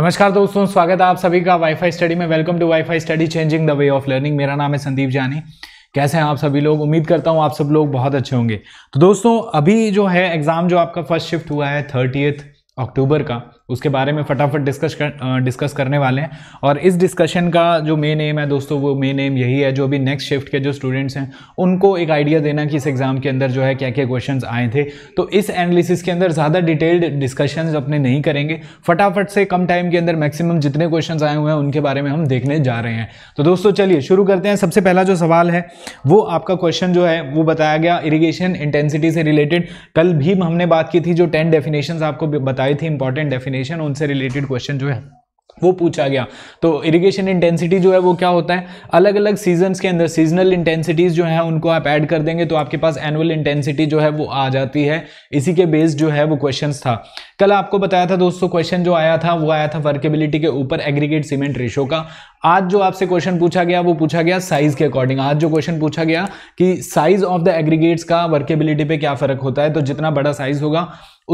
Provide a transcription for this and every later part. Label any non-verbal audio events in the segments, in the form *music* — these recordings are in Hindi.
नमस्कार दोस्तों स्वागत है आप सभी का वाईफाई स्टडी में welcome to WiFi study changing the way of learning मेरा नाम है संदीप जानी कैसे हैं आप सभी लोग उम्मीद करता हूं आप सब लोग बहुत अच्छे होंगे तो दोस्तों अभी जो है एग्ज़ाम जो आपका फर्स्ट शिफ्ट हुआ है थर्टीथ अक्टूबर का उसके बारे में फटाफट डिस्कस कर डिस्कस करने वाले हैं और इस डिस्कशन का जो मेन एम है दोस्तों वो मेन एम यही है जो अभी नेक्स्ट शिफ्ट के जो स्टूडेंट्स हैं उनको एक आइडिया देना कि इस एग्ज़ाम के अंदर जो है क्या क्या क्वेश्चन आए थे तो इस एनालिसिस के अंदर ज़्यादा डिटेल्ड डिस्कशन अपने नहीं करेंगे फटाफट से कम टाइम के अंदर मैक्सिमम जितने क्वेश्चन आए हुए हैं उनके बारे में हम देखने जा रहे हैं तो दोस्तों चलिए शुरू करते हैं सबसे पहला जो सवाल है वो आपका क्वेश्चन जो है वो बताया गया इरीगेशन इंटेंसिटी से रिलेटेड कल भी हमने बात की थी जो टेन डेफिनेशन आपको बताई थी इंपॉर्टेंट डेफिनेशन इरीगेशन उनसे रिलेटेड क्वेश्चन जो है वो पूछा गया तो इरिगेशन इंटेंसिटी जो है वो क्या होता है अलग अलग सीजन्स के अंदर सीजनल इंटेंसिटीज़ जो है उनको आप ऐड कर देंगे तो आपके पास एनुअल इंटेंसिटी जो है वो आ जाती है इसी के बेस जो है वो क्वेश्चन था कल आपको बताया था दोस्तों क्वेश्चन जो आया था वो आया था वर्केबिलिटी के ऊपर एग्रीगेट सीमेंट रेशो का आज जो आपसे क्वेश्चन पूछा गया वो पूछा गया साइज के अकॉर्डिंग आज जो क्वेश्चन पूछा गया कि साइज ऑफ द एग्रीगेट्स का वर्केबिलिटी पे क्या फर्क होता है तो जितना बड़ा साइज होगा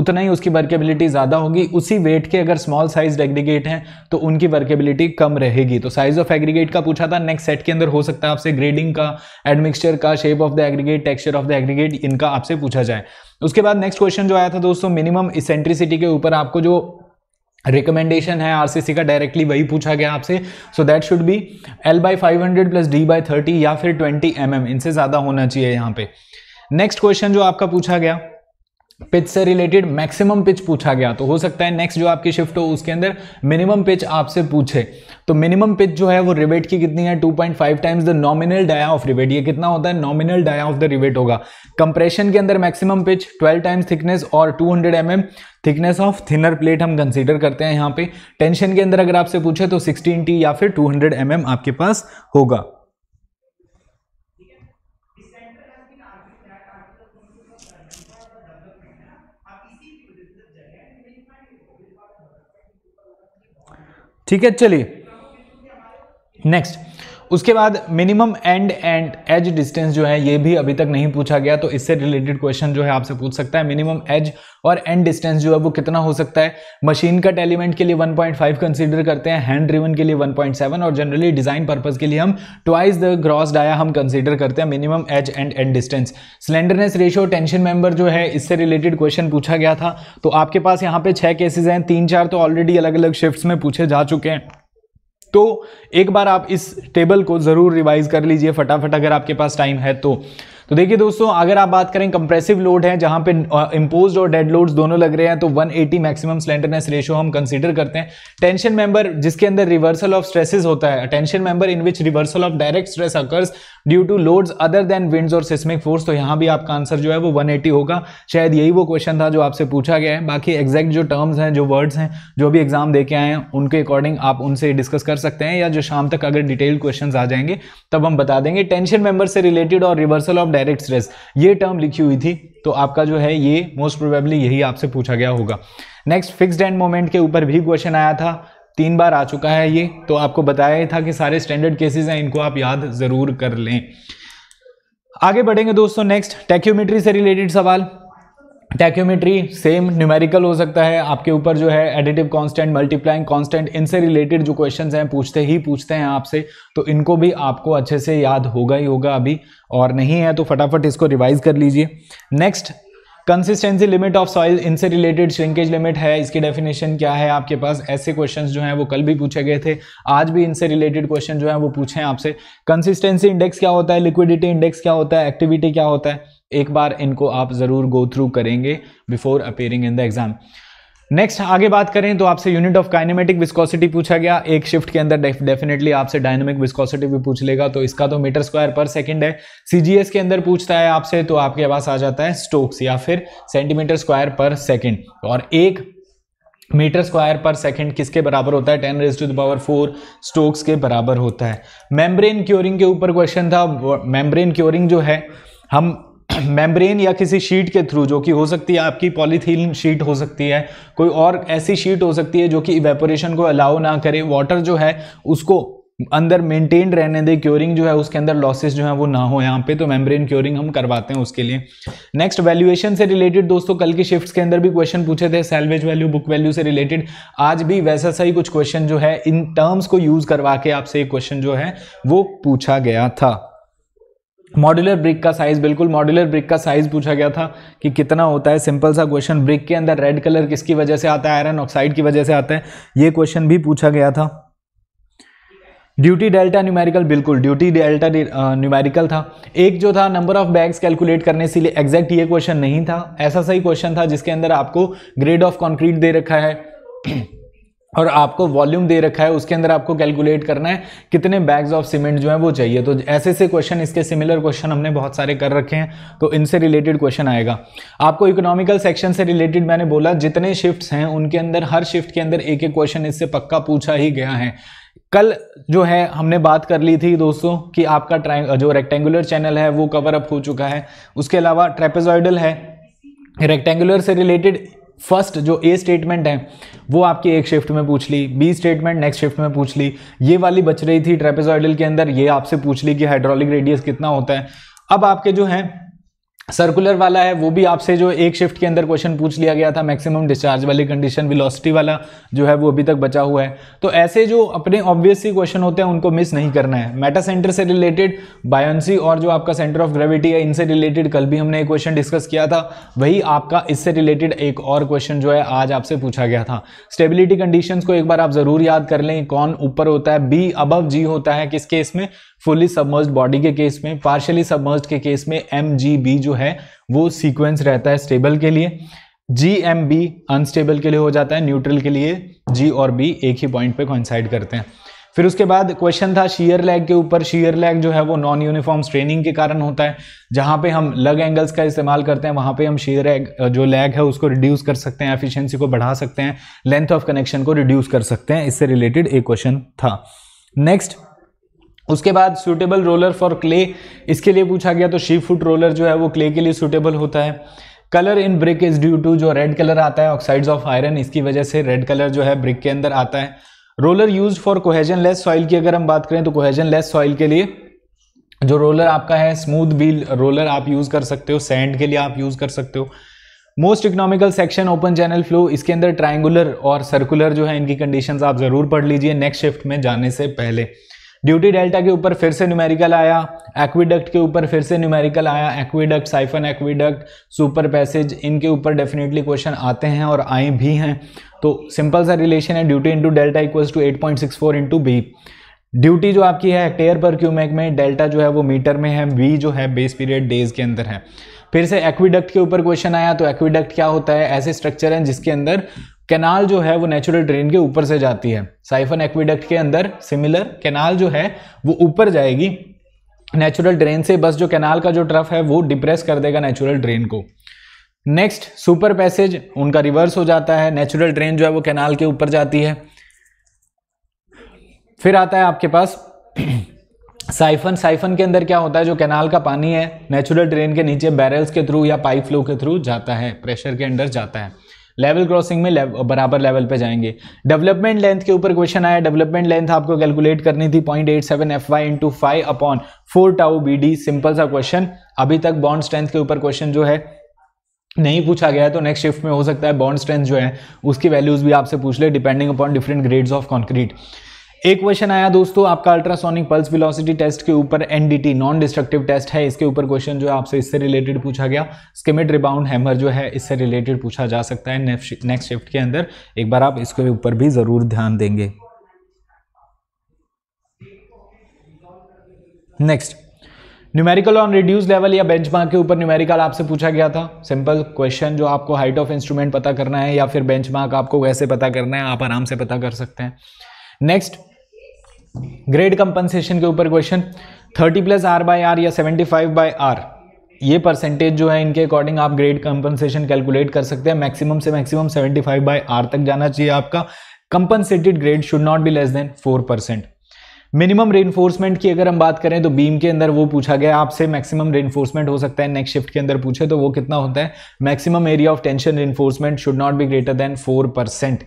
उतना ही उसकी वर्केबिलिटी ज़्यादा होगी उसी वेट के अगर स्मॉल साइज एग्रीगेट हैं तो उनकी वर्केबिलिटी कम रहेगी तो साइज ऑफ एग्रीगेट का पूछा था नेक्स्ट सेट के अंदर हो सकता है आपसे ग्रेडिंग का एडमिक्सचर का shape of the aggregate texture of the aggregate इनका आपसे पूछा जाए उसके बाद नेक्स्ट क्वेश्चन जो आया था दोस्तों मिनिमम इसेंट्रिसिटी के ऊपर आपको जो रिकमेंडेशन है आरसीसी का डायरेक्टली वही पूछा गया आपसे so that should be L by five hundred plus D by thirty या फिर ट्वेंटी एम mm, इनसे ज़्यादा होना चाहिए यहाँ पे नेक्स्ट क्वेश्चन जो आपका पूछा गया पिच से रिलेटेड मैक्सिमम पिच पूछा गया तो हो सकता है नेक्स्ट जो आपकी शिफ्ट हो उसके अंदर मिनिमम पिच आपसे पूछे तो मिनिमम पिच जो है वो रिवेट की कितनी है 2.5 times the nominal dia of rivet ये कितना होता है nominal dia of the rivet होगा कंप्रेशन के अंदर मैक्सिमम पिच 12 टाइम्स थिकनेस और 200 hundred mm thickness of thinner plate हम कंसिडर करते हैं यहाँ पे टेंशन के अंदर अगर आपसे पूछे तो सिक्सटीन टी या फिर टू हंड्रेड mm आपके पास होगा ठीक है चलिए नेक्स्ट उसके बाद minimum end and edge distance जो है ये भी अभी तक नहीं पूछा गया तो इससे रिलेटेड क्वेश्चन जो है आपसे पूछ सकता है मिनिमम एज और एंड डिस्टेंस जो है वो कितना हो सकता है मशीन कट एलिमेंट के लिए 1.5 कंसिडर करते हैं हैंड ड्रिवन के लिए 1.7 और जनरली डिजाइन पर्पज के लिए हम ट्वाइस द ग्रॉस डाया हम कंसिडर करते हैं minimum edge and end distance slenderness ratio tension member जो है इससे रिलेटेड क्वेश्चन पूछा गया था तो आपके पास यहाँ पे छह केसेज हैं तीन चार तो ऑलरेडी अलग अलग शिफ्ट में पूछे जा चुके हैं तो एक बार आप इस टेबल को ज़रूर रिवाइज कर लीजिए फटाफट अगर आपके पास टाइम है तो तो देखिए दोस्तों अगर आप बात करें कंप्रेसिव लोड है जहां पे इम्पोज और डेड लोड्स दोनों लग रहे हैं तो 180 मैक्सिमम स्लेंडरनेस रेशो हम कंसीडर करते हैं टेंशन मेंबर जिसके अंदर रिवर्सल ऑफ स्ट्रेसेस होता है tension member in which reversal of direct stress occurs due to loads other than winds और सिस्मिक फोर्स तो यहाँ भी आपका आंसर जो है वो 180 होगा शायद यही वो क्वेश्चन था जो आपसे पूछा गया है बाकी एग्जैक्ट जो टर्म्स हैं जो वर्ड्स हैं जो भी एग्जाम दे के आए हैं उनके अकॉर्डिंग आप उनसे डिस्कस कर सकते हैं या जो शाम तक अगर डिटेल क्वेश्चन आ जाएंगे तब हम बता देंगे टेंशन मेंबर से रिलेटेड और रिवर्सल ऑफ डायरेक्ट स्ट्रेस ये टर्म लिखी हुई थी तो आपका जो है ये मोस्ट प्रोबेबली यही आपसे पूछा गया होगा नेक्स्ट फिक्स्ड एंड मोमेंट के ऊपर भी क्वेश्चन आया था तीन बार आ चुका है ये तो आपको बताया था कि सारे स्टैंडर्ड केसेस हैं इनको आप याद ज़रूर कर लें आगे बढ़ेंगे दोस्तों नेक्स्ट टैक्योमेट्री से रिलेटेड सवाल टैक्योमेट्री सेम न्यूमेरिकल हो सकता है आपके ऊपर जो है एडिटिव कांस्टेंट मल्टीप्लाइंग कांस्टेंट इनसे रिलेटेड जो क्वेश्चंस हैं पूछते ही पूछते हैं आपसे तो इनको भी आपको अच्छे से याद होगा ही होगा अभी और नहीं है तो फटाफट इसको रिवाइज कर लीजिए next consistency limit of soil इनसे रिलेटेड श्रिंकेज लिमिट है इसकी डेफिनेशन क्या है आपके पास ऐसे क्वेश्चंस जो हैं वो कल भी पूछे गए थे आज भी इनसे रिलेटेड क्वेश्चन जो है वो पूछे हैं आपसे कंसिस्टेंसी इंडेक्स क्या होता है लिक्विडिटी इंडेक्स क्या होता है एक्टिविटी क्या होता है एक बार इनको आप ज़रूर गो थ्रू करेंगे before appearing in the exam next आगे बात करें तो आपसे यूनिट ऑफ काइनेमेटिक विस्कोसिटी पूछा गया एक शिफ्ट के अंदर डेफिनेटली आपसे डायनेमिक विस्कोसिटी भी पूछ लेगा तो इसका तो मीटर स्क्वायर पर सेकंड है सीजीएस के अंदर पूछता है आपसे तो आपके पास आ जाता है स्टोक्स या फिर सेंटीमीटर स्क्वायर पर सेकेंड और एक मीटर स्क्वायर पर सेकंड किसके बराबर होता है ten raise to the power four stokes के बराबर होता है मेम्ब्रेन क्योरिंग के ऊपर क्वेश्चन था मेम्ब्रेन क्योरिंग जो है हम *clears throat* मेम्ब्रेन या किसी शीट के थ्रू जो कि हो सकती है आपकी पॉलीथीन शीट हो सकती है कोई और ऐसी शीट हो सकती है जो कि इवेपोरेशन को अलाउ ना करे वाटर जो है उसको अंदर मेंटेन रहने दे क्योरिंग जो है उसके अंदर लॉसेस जो है वो ना हो यहाँ पे तो मेम्ब्रेन क्योरिंग हम करवाते हैं उसके लिए नेक्स्ट वैल्यूएशन से रिलेटेड दोस्तों कल के शिफ्ट्स के अंदर भी क्वेश्चन पूछे थे सेल्वेज वैल्यू बुक वैल्यू से रिलेटेड आज भी वैसा सही कुछ क्वेश्चन जो है इन टर्म्स को यूज करवा के आपसे ये क्वेश्चन जो है वो पूछा गया था मॉड्यूलर ब्रिक का साइज बिल्कुल मॉड्यूलर ब्रिक का साइज पूछा गया था कि कितना होता है सिंपल सा क्वेश्चन ब्रिक के अंदर रेड कलर किसकी वजह से आता है आयरन ऑक्साइड की वजह से आता है ये क्वेश्चन भी पूछा गया था ड्यूटी डेल्टा न्यूमेरिकल बिल्कुल ड्यूटी डेल्टा न्यूमेरिकल था एक जो था नंबर ऑफ बैग्स कैलकुलेट करने से लिए एग्जैक्ट ये क्वेश्चन नहीं था ऐसा सही क्वेश्चन था जिसके अंदर आपको ग्रेड ऑफ कॉन्क्रीट दे रखा है और आपको वॉल्यूम दे रखा है उसके अंदर आपको कैलकुलेट करना है कितने बैग्स ऑफ सीमेंट जो है वो चाहिए तो ऐसे से क्वेश्चन इसके सिमिलर क्वेश्चन हमने बहुत सारे कर रखे हैं तो इनसे रिलेटेड क्वेश्चन आएगा आपको इकोनॉमिकल सेक्शन से रिलेटेड मैंने बोला जितने शिफ्ट्स हैं उनके अंदर हर शिफ्ट के अंदर एक एक क्वेश्चन इससे पक्का पूछा ही गया है कल जो है हमने बात कर ली थी दोस्तों कि आपका ट्राइ जो रेक्टेंगुलर चैनल है वो कवर अप हो चुका है उसके अलावा ट्रेपेजॉइडल है रेक्टेंगुलर से रिलेटेड फर्स्ट जो ए स्टेटमेंट है वो आपकी एक शिफ्ट में पूछ ली बी स्टेटमेंट नेक्स्ट शिफ्ट में पूछ ली ये वाली बच रही थी ट्रेपेजॉइडल के अंदर ये आपसे पूछ ली कि हाइड्रोलिक रेडियस कितना होता है अब आपके जो है सर्कुलर वाला है वो भी आपसे जो एक शिफ्ट के अंदर क्वेश्चन पूछ लिया गया था मैक्सिमम डिस्चार्ज वाली कंडीशन वेलोसिटी वाला जो है वो अभी तक बचा हुआ है तो ऐसे जो अपने ऑब्वियसली क्वेश्चन होते हैं उनको मिस नहीं करना है मेटा सेंटर से रिलेटेड बायोन्सी और जो आपका सेंटर ऑफ ग्रेविटी है इनसे रिलेटेड कल भी हमने एक क्वेश्चन डिस्कस किया था वही आपका इससे रिलेटेड एक और क्वेश्चन जो है आज आपसे पूछा गया था स्टेबिलिटी कंडीशन को एक बार आप जरूर याद कर लें कौन ऊपर होता है बी अबव जी होता है किस केस में फुली सबमर्ज बॉडी के केस में पार्शली सबमर्ज के केस में एम जो है वो सीक्वेंस रहता है स्टेबल के लिए जी एम बी अनस्टेबल के लिए हो जाता है न्यूट्रल के लिए जी और बी एक ही पॉइंट पे कॉन्साइड करते हैं फिर उसके बाद क्वेश्चन था शीयर लैग के ऊपर शीयर लैग जो है वो नॉन यूनिफॉर्म स्ट्रेनिंग के कारण होता है जहाँ पे हम लग एंगल्स का इस्तेमाल करते हैं वहाँ पे हम शीयर लैग जो लैग है उसको रिड्यूस कर सकते हैं एफिशिएंसी को बढ़ा सकते हैं लेंथ ऑफ कनेक्शन को रिड्यूस कर सकते हैं इससे रिलेटेड एक क्वेश्चन था नेक्स्ट उसके बाद सूटेबल रोलर फॉर क्ले इसके लिए पूछा गया तो शी फुट रोलर जो है वो क्ले के लिए सूटेबल होता है colour in brick is due to जो रेड कलर आता है ऑक्साइड्स ऑफ आयरन इसकी वजह से रेड कलर जो है ब्रिक के अंदर आता है roller use for cohesionless soil की अगर हम बात करें तो कोहेजन लेस सॉइल के लिए जो रोलर आपका है स्मूथ व्हील रोलर आप यूज़ कर सकते हो सैंड के लिए आप यूज़ कर सकते हो most economical section open channel flow इसके अंदर ट्राइंगुलर और सर्कुलर जो है इनकी कंडीशंस आप ज़रूर पढ़ लीजिए नेक्स्ट शिफ्ट में जाने से पहले ड्यूटी डेल्टा के ऊपर फिर से न्यूमेरिकल आया एक्विडक्ट के ऊपर फिर से न्यूमेरिकल आया aqueduct siphon aqueduct super passage इनके ऊपर डेफिनेटली क्वेश्चन आते हैं और आए भी हैं तो सिंपल सा रिलेशन है duty into delta equals to eight point six four into B duty जो आपकी है हेक्टेयर पर क्यूमैक में डेल्टा जो है वो मीटर में है वी जो है बेस पीरियड डेज के अंदर है फिर से एक्विडक्ट के ऊपर क्वेश्चन आया तो एक्विडक्ट क्या होता है ऐसे स्ट्रक्चर हैं जिसके अंदर कैनाल जो है वो नेचुरल ड्रेन के ऊपर से जाती है साइफन एक्विडक्ट के अंदर सिमिलर कैनाल जो है वो ऊपर जाएगी नेचुरल ड्रेन से बस जो कैनाल का जो ट्रफ है वो डिप्रेस कर देगा नेचुरल ड्रेन को नेक्स्ट सुपर पैसेज उनका रिवर्स हो जाता है नेचुरल ड्रेन जो है वो कैनाल के ऊपर जाती है फिर आता है आपके पास *clears throat* साइफन साइफन के अंदर क्या होता है जो कैनाल का पानी है नेचुरल ड्रेन के नीचे बैरल्स के थ्रू या पाइप फ्लो के थ्रू जाता है प्रेशर के अंडर जाता है लेवल क्रॉसिंग में लेव, बराबर लेवल पे जाएंगे डेवलपमेंट लेंथ के ऊपर क्वेश्चन आया डेवलपमेंट लेंथ आपको कैलकुलेट करनी थी point eight seven F Y into five upon four tau B D simple सा क्वेश्चन अभी तक बॉन्ड स्ट्रेंथ के ऊपर क्वेश्चन जो है नहीं पूछा गया तो नेक्स्ट शिफ्ट में हो सकता है बॉन्ड स्ट्रेंथ जो है उसकी वैल्यूज भी आपसे पूछ ले depending upon different grades of concrete एक क्वेश्चन आया दोस्तों आपका अल्ट्रासोनिक पल्स वेलोसिटी टेस्ट के ऊपर एनडीटी नॉन डिस्ट्रक्टिव टेस्ट है इसके ऊपर क्वेश्चन जो है आपसे इससे रिलेटेड पूछा गया स्किमिट रिबाउंड हैमर जो है इससे रिलेटेड पूछा जा सकता है नेक्स्ट शिफ्ट के अंदर एक बार आप इसके ऊपर भी जरूर ध्यान देंगे next numerical on reduce level या बेंचमार्क के ऊपर न्यूमेरिकल आपसे पूछा गया था सिंपल क्वेश्चन जो आपको हाइट ऑफ इंस्ट्रूमेंट पता करना है या फिर बेंचमार्क आपको वैसे पता करना है आप आराम से पता कर सकते हैं नेक्स्ट ग्रेड कंपनसेशन के ऊपर question thirty plus R by R या सेवेंटी फाइव बाय आर ये परसेंटेज जो है इनके अकॉर्डिंग आप ग्रेड कंपनसेशन कैलकुलेट कर सकते हैं मैक्सिमम से maximum seventy five by R तक जाना चाहिए आपका compensated grade should not be less than four percent minimum reinforcement की अगर हम बात करें तो बीम के अंदर वो पूछा गया आपसे मैक्सिमम रेनफोर्समेंट हो सकता है नेक्स्ट शिफ्ट के अंदर पूछे तो वो कितना होता है maximum area of tension reinforcement should not be greater than four percent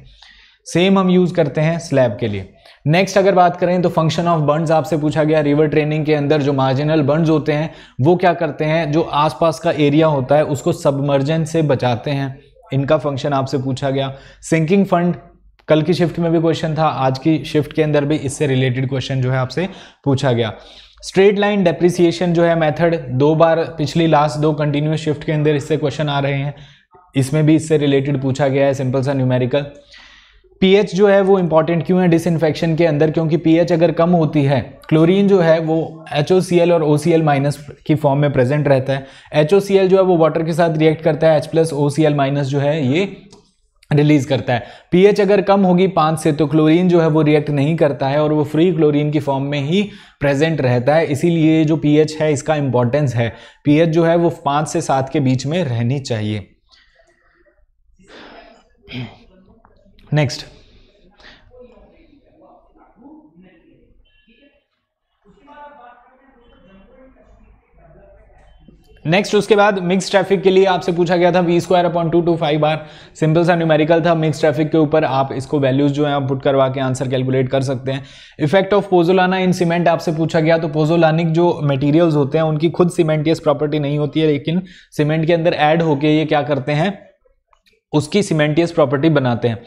same हम यूज करते हैं स्लैब के लिए नेक्स्ट अगर बात करें तो फंक्शन ऑफ बर्न्स आपसे पूछा गया रिवर ट्रेनिंग के अंदर जो मार्जिनल बर्न्स होते हैं वो क्या करते हैं जो आसपास का एरिया होता है उसको सबमर्जन से बचाते हैं इनका फंक्शन आपसे पूछा गया सिंकिंग फंड कल की शिफ्ट में भी क्वेश्चन था आज की शिफ्ट के अंदर भी इससे रिलेटेड क्वेश्चन जो है आपसे पूछा गया स्ट्रेट लाइन डेप्रिसिएशन जो है मेथड दो बार पिछली लास्ट दो कंटिन्यूस शिफ्ट के अंदर इससे क्वेश्चन आ रहे हैं इसमें भी इससे रिलेटेड पूछा गया है सिंपल सा न्यूमेरिकल पीएच जो है वो इंपॉर्टेंट क्यों है डिसइंफेक्शन के अंदर क्योंकि पीएच अगर कम होती है क्लोरीन जो है वो एच और ओ माइनस की फॉर्म में प्रेजेंट रहता है एच जो है वो वाटर के साथ रिएक्ट करता है एच प्लस ओ माइनस जो है ये रिलीज करता है पीएच अगर कम होगी पाँच से तो क्लोरीन जो है वो रिएक्ट नहीं करता है और वो फ्री क्लोरीन की फॉर्म में ही प्रेजेंट रहता है इसीलिए जो पीएच है इसका इंपॉर्टेंस है पीएच जो है वो पाँच से सात के बीच में रहनी चाहिए नेक्स्ट नेक्स्ट उसके बाद मिक्स ट्रैफिक के लिए आपसे पूछा गया था V square upon two two five bar simple सा न्यूमेरिकल था मिक्स ट्रैफिक के ऊपर आप इसको वैल्यूज जो है आप पुट करवा के आंसर कैलकुलेट कर सकते हैं effect of pozzolana in cement आपसे पूछा गया तो पोजोलानिक जो मटेरियल्स होते हैं उनकी खुद सीमेंटियस प्रॉपर्टी नहीं होती है लेकिन सीमेंट के अंदर एड होके ये क्या करते हैं उसकी सीमेंटियस प्रॉपर्टी बनाते हैं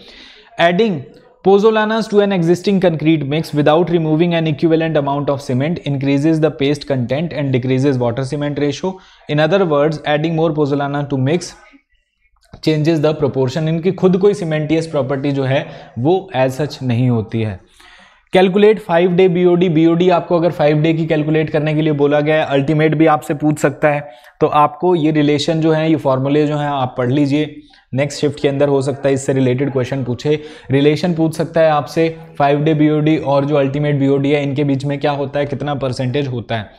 adding pozzolanas to an existing concrete mix without removing an equivalent amount of cement increases the paste content and decreases water cement ratio in other words adding more pozzolana to mix changes the proportion इनकी खुद कोई सीमेंटियस प्रॉपर्टी जो है वो एज सच नहीं होती है calculate five day BOD BOD आपको अगर फाइव डे की कैलकुलेट करने के लिए बोला गया है अल्टीमेट भी आपसे पूछ सकता है तो आपको ये रिलेशन जो है ये फॉर्मूले जो हैं आप पढ़ लीजिए नेक्स्ट शिफ्ट के अंदर हो सकता है इससे रिलेटेड क्वेश्चन पूछे रिलेशन पूछ सकता है आपसे फाइव डे बी और जो अल्टीमेट बी है इनके बीच में क्या होता है कितना परसेंटेज होता है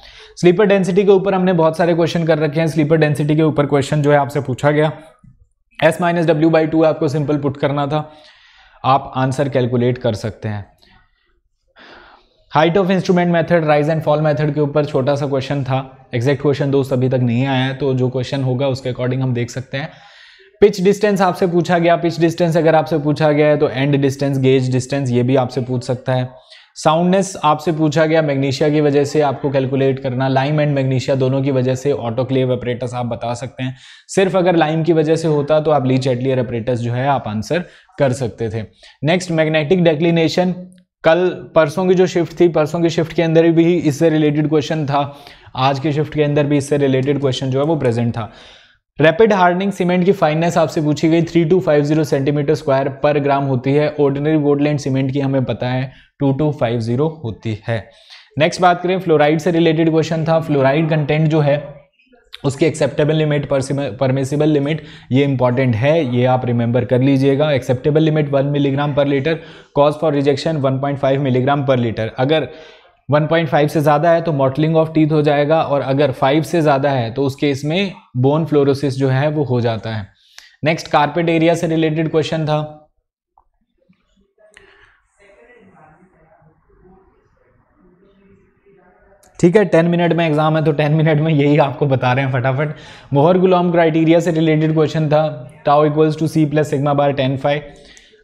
स्लीपर डेंसिटी के ऊपर हमने बहुत सारे क्वेश्चन कर रखे हैं स्लीपर डेंसिटी के ऊपर क्वेश्चन जो है आपसे पूछा गया S minus W by two आपको सिंपल पुट करना था आप आंसर कैलकुलेट कर सकते हैं height of instrument method rise and fall method के ऊपर छोटा सा क्वेश्चन था एग्जैक्ट क्वेश्चन दोस्त अभी तक नहीं आया है तो जो क्वेश्चन होगा उसके अकॉर्डिंग हम देख सकते हैं पिच डिस्टेंस आपसे पूछा गया पिच डिस्टेंस अगर आपसे पूछा गया है तो एंड डिस्टेंस गेज डिस्टेंस ये भी आपसे पूछ सकता है साउंडनेस आपसे पूछा गया मैग्नीशिया की वजह से आपको कैलकुलेट करना लाइम एंड मैग्नीशिया दोनों की वजह से ऑटोक्लेव ऑपरेटर्स आप बता सकते हैं सिर्फ अगर लाइम की वजह से होता तो आप लीच एटलियर ऑपरेटर्स जो है आप आंसर कर सकते थे नेक्स्ट मैग्नेटिक डेक्लिनेशन कल परसों की जो शिफ्ट थी परसों की शिफ्ट के अंदर भी इससे रिलेटेड क्वेश्चन था आज के शिफ्ट के अंदर भी इससे रिलेटेड क्वेश्चन जो है वो प्रेजेंट था रैपिड हार्डनिंग सीमेंट की फाइननेस आपसे पूछी गई three two five zero centimetre square पर ग्राम होती है ऑर्डिनरी वोडलैंड सीमेंट की हमें पता है टू टू फाइव जीरो होती है नेक्स्ट बात करें फ्लोराइड से रिलेटेड क्वेश्चन था फ्लोराइड कंटेंट जो है उसकी एक्सेप्टेबल लिमिट परमिसिबल लिमिट ये इंपॉर्टेंट है ये आप रिमेंबर कर लीजिएगा acceptable limit one milligram per litre cause for rejection one milligram per litre अगर 1.5 से ज़्यादा है तो मॉटलिंग ऑफ टीथ हो जाएगा और अगर 5 से ज़्यादा है तो उस केस में बोन फ्लोरोसिस जो है वो हो जाता है नेक्स्ट कारपेट एरिया से रिलेटेड क्वेश्चन था ठीक है टेन मिनट में एग्ज़ाम है तो टेन मिनट में यही आपको बता रहे हैं फटाफट मोहर गुलाम क्राइटेरिया से रिलेटेड क्वेश्चन था tau equals to c plus sigma bar tan phi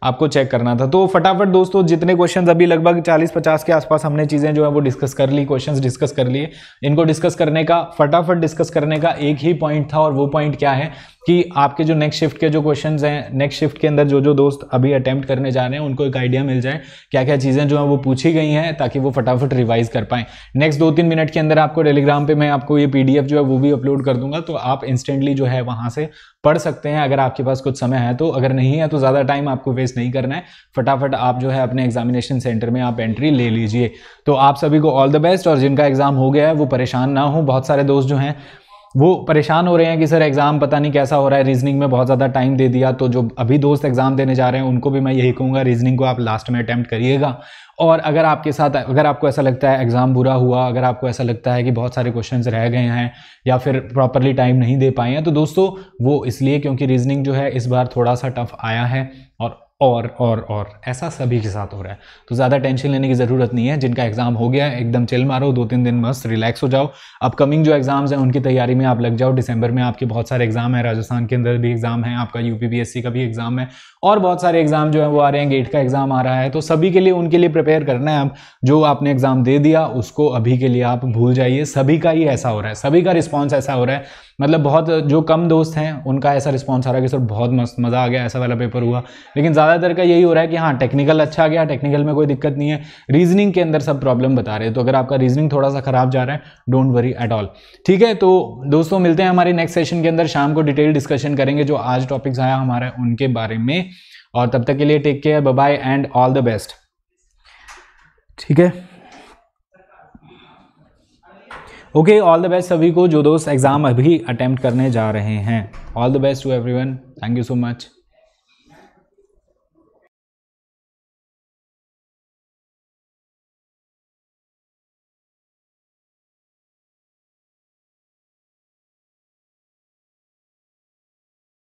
आपको चेक करना था तो फटाफट दोस्तों जितने क्वेश्चन अभी लगभग 40-50 के आसपास हमने चीज़ें जो है वो डिस्कस कर ली क्वेश्चन डिस्कस कर लिए इनको डिस्कस करने का फटाफट डिस्कस करने का एक ही पॉइंट था और वो पॉइंट क्या है कि आपके जो नेक्स्ट शिफ्ट के जो क्वेश्चन हैं नेक्स्ट शिफ्ट के अंदर जो जो दोस्त अभी अटैम्प्ट करने जा रहे हैं उनको एक आइडिया मिल जाए क्या क्या चीज़ें जो हैं वो पूछी गई हैं ताकि वो फटाफट रिवाइज कर पाएँ नेक्स्ट दो तीन मिनट के अंदर आपको टेलीग्राम पर मैं आपको ये पी जो है वो भी अपलोड कर दूंगा तो आप इंस्टेंटली जो है वहाँ से पढ़ सकते हैं अगर आपके पास कुछ समय है तो अगर नहीं है तो ज़्यादा टाइम आपको वेस्ट नहीं करना है फटाफट आप जो है अपने एग्जामिनेशन सेंटर में आप एंट्री ले लीजिए तो आप सभी को ऑल द बेस्ट और जिनका एग्ज़ाम हो गया है वो परेशान ना हो बहुत सारे दोस्त जो हैं वो परेशान हो रहे हैं कि सर एग्ज़ाम पता नहीं कैसा हो रहा है रीजनिंग में बहुत ज़्यादा टाइम दे दिया तो जो अभी दोस्त एग्ज़ाम देने जा रहे हैं उनको भी मैं यही कहूँगा रीजनिंग को आप लास्ट में अटैम्प्ट करिएगा और अगर आपके साथ अगर आपको ऐसा लगता है एग्ज़ाम बुरा हुआ अगर आपको ऐसा लगता है कि बहुत सारे क्वेश्चन रह गए हैं या फिर प्रॉपरली टाइम नहीं दे पाए हैं तो दोस्तों वो इसलिए क्योंकि रीजनिंग जो है इस बार थोड़ा सा टफ आया है और और और और ऐसा सभी के साथ हो रहा है तो ज़्यादा टेंशन लेने की ज़रूरत नहीं है जिनका एग्ज़ाम हो गया एकदम चिल मारो दो तीन दिन मस्त रिलैक्स हो जाओ अपकमिंग जो एग्ज़ाम्स हैं उनकी तैयारी में आप लग जाओ दिसंबर में आपके बहुत सारे एग्ज़ाम हैं राजस्थान के अंदर भी एग्ज़ाम है आपका यू का भी एग्ज़ाम है और बहुत सारे एग्ज़ाम जो है वो आ रहे हैं गेट का एग्ज़ाम आ रहा है तो सभी के लिए उनके लिए प्रिपेयर करना है अब जो आपने एग्ज़ाम दे दिया उसको अभी के लिए आप भूल जाइए सभी का ही ऐसा हो रहा है सभी का रिस्पॉन्स ऐसा हो रहा है मतलब बहुत जो कम दोस्त हैं उनका ऐसा रिस्पॉन्स आ रहा है कि सर बहुत मस्त मज़ा आ गया ऐसा वाला पेपर हुआ लेकिन ज़्यादातर का यही हो रहा है कि हाँ टेक्निकल अच्छा आ गया टेक्निकल में कोई दिक्कत नहीं है रीजनिंग के अंदर सब प्रॉब्लम बता रहे हैं तो अगर आपका रीजनिंग थोड़ा सा ख़राब जा रहा है डोंट वरी एट ऑल ठीक है तो दोस्तों मिलते हैं हमारे नेक्स्ट सेशन के अंदर शाम को डिटेल डिस्कशन करेंगे जो आज टॉपिक्स आया हमारा उनके बारे में और तब तक के लिए take care bye and all the best ठीक है ओके ऑल द बेस्ट सभी को जो दोस्त एग्ज़ाम अभी अटैम्प्ट करने जा रहे हैं all the best to everyone thank you so much